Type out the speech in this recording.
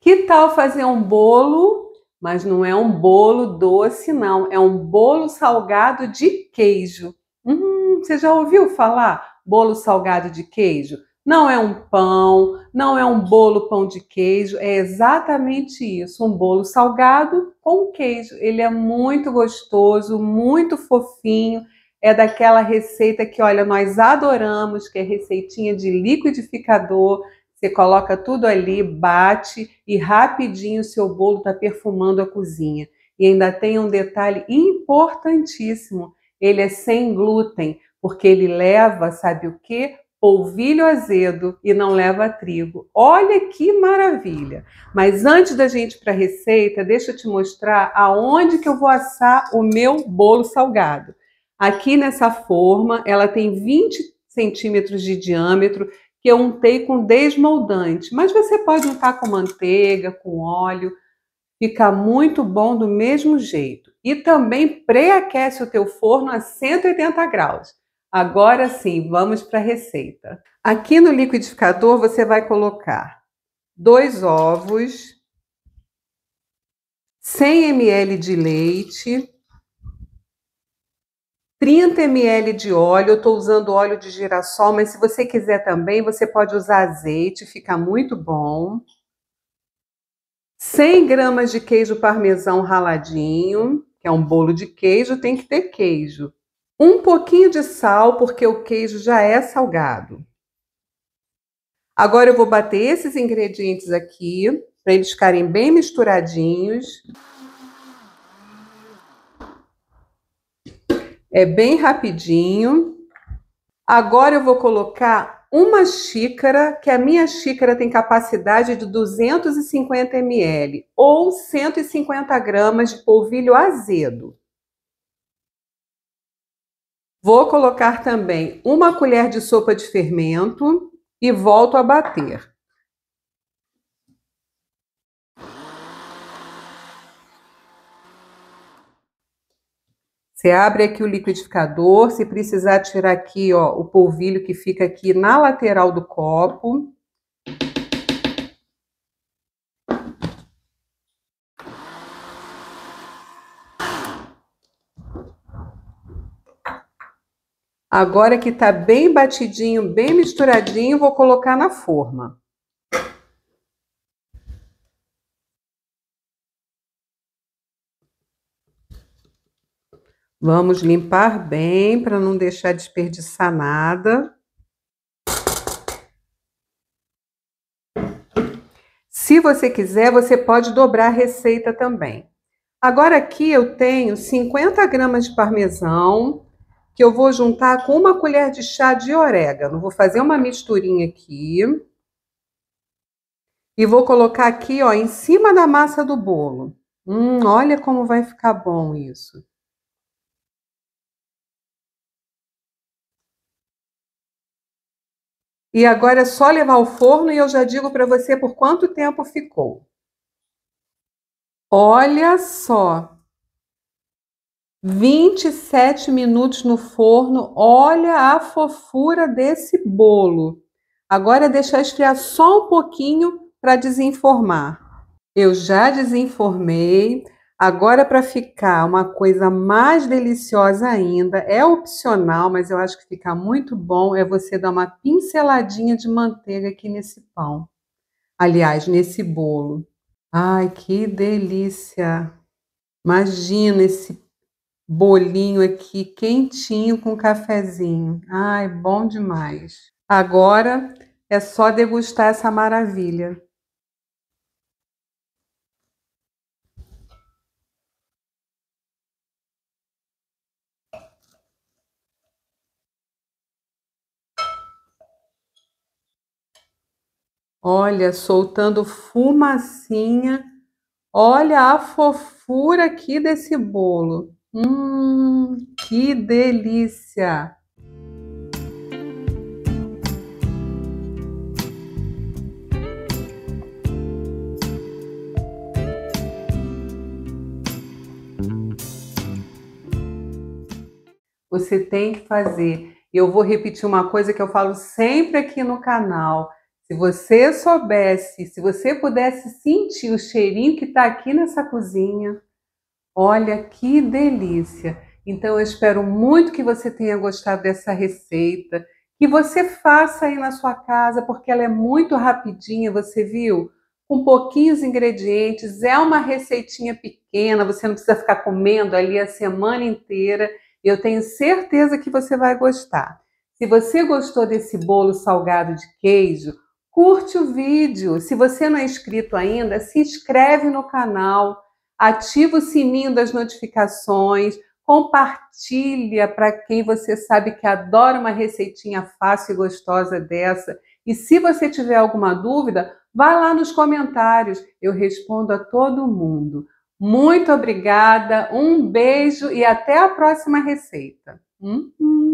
Que tal fazer um bolo, mas não é um bolo doce, não, é um bolo salgado de queijo. Hum, você já ouviu falar bolo salgado de queijo? Não é um pão, não é um bolo pão de queijo, é exatamente isso, um bolo salgado com queijo. Ele é muito gostoso, muito fofinho, é daquela receita que, olha, nós adoramos, que é receitinha de liquidificador. Você coloca tudo ali, bate e rapidinho o seu bolo está perfumando a cozinha. E ainda tem um detalhe importantíssimo: ele é sem glúten, porque ele leva, sabe o quê? polvilho azedo e não leva trigo. Olha que maravilha! Mas antes da gente ir para a receita, deixa eu te mostrar aonde que eu vou assar o meu bolo salgado. Aqui nessa forma, ela tem 20 centímetros de diâmetro, que eu untei com desmoldante. Mas você pode untar com manteiga, com óleo, fica muito bom do mesmo jeito. E também pré-aquece o teu forno a 180 graus. Agora sim, vamos para a receita. Aqui no liquidificador você vai colocar dois ovos, 100 ml de leite, 30 ml de óleo. Eu estou usando óleo de girassol, mas se você quiser também, você pode usar azeite, fica muito bom. 100 gramas de queijo parmesão raladinho, que é um bolo de queijo, tem que ter queijo um pouquinho de sal, porque o queijo já é salgado. Agora eu vou bater esses ingredientes aqui, para eles ficarem bem misturadinhos. É bem rapidinho. Agora eu vou colocar uma xícara, que a minha xícara tem capacidade de 250 ml ou 150 gramas de polvilho azedo. Vou colocar também uma colher de sopa de fermento e volto a bater. Você abre aqui o liquidificador, se precisar tirar aqui ó, o polvilho que fica aqui na lateral do copo, Agora que está bem batidinho, bem misturadinho, vou colocar na forma. Vamos limpar bem para não deixar desperdiçar nada. Se você quiser, você pode dobrar a receita também. Agora aqui eu tenho 50 gramas de parmesão, que eu vou juntar com uma colher de chá de orégano. Vou fazer uma misturinha aqui. E vou colocar aqui, ó, em cima da massa do bolo. Hum, olha como vai ficar bom isso. E agora é só levar ao forno e eu já digo para você por quanto tempo ficou. Olha só, 27 minutos no forno. Olha a fofura desse bolo. Agora é deixar esfriar só um pouquinho para desenformar. Eu já desenformei. Agora para ficar uma coisa mais deliciosa ainda, é opcional, mas eu acho que fica muito bom é você dar uma pinceladinha de manteiga aqui nesse pão. Aliás, nesse bolo. Ai, que delícia! Imagina esse bolinho aqui quentinho com cafezinho. Ai, bom demais. Agora é só degustar essa maravilha. Olha, soltando fumacinha. Olha a fofura aqui desse bolo. Hum, que delícia! Você tem que fazer. E eu vou repetir uma coisa que eu falo sempre aqui no canal. Se você soubesse, se você pudesse sentir o cheirinho que está aqui nessa cozinha, Olha que delícia! Então eu espero muito que você tenha gostado dessa receita, que você faça aí na sua casa, porque ela é muito rapidinha, você viu? Com pouquinhos ingredientes, é uma receitinha pequena, você não precisa ficar comendo ali a semana inteira. Eu tenho certeza que você vai gostar. Se você gostou desse bolo salgado de queijo, curte o vídeo. Se você não é inscrito ainda, se inscreve no canal ativa o sininho das notificações, compartilha para quem você sabe que adora uma receitinha fácil e gostosa dessa. E se você tiver alguma dúvida, vá lá nos comentários, eu respondo a todo mundo. Muito obrigada, um beijo e até a próxima receita. Hum, hum.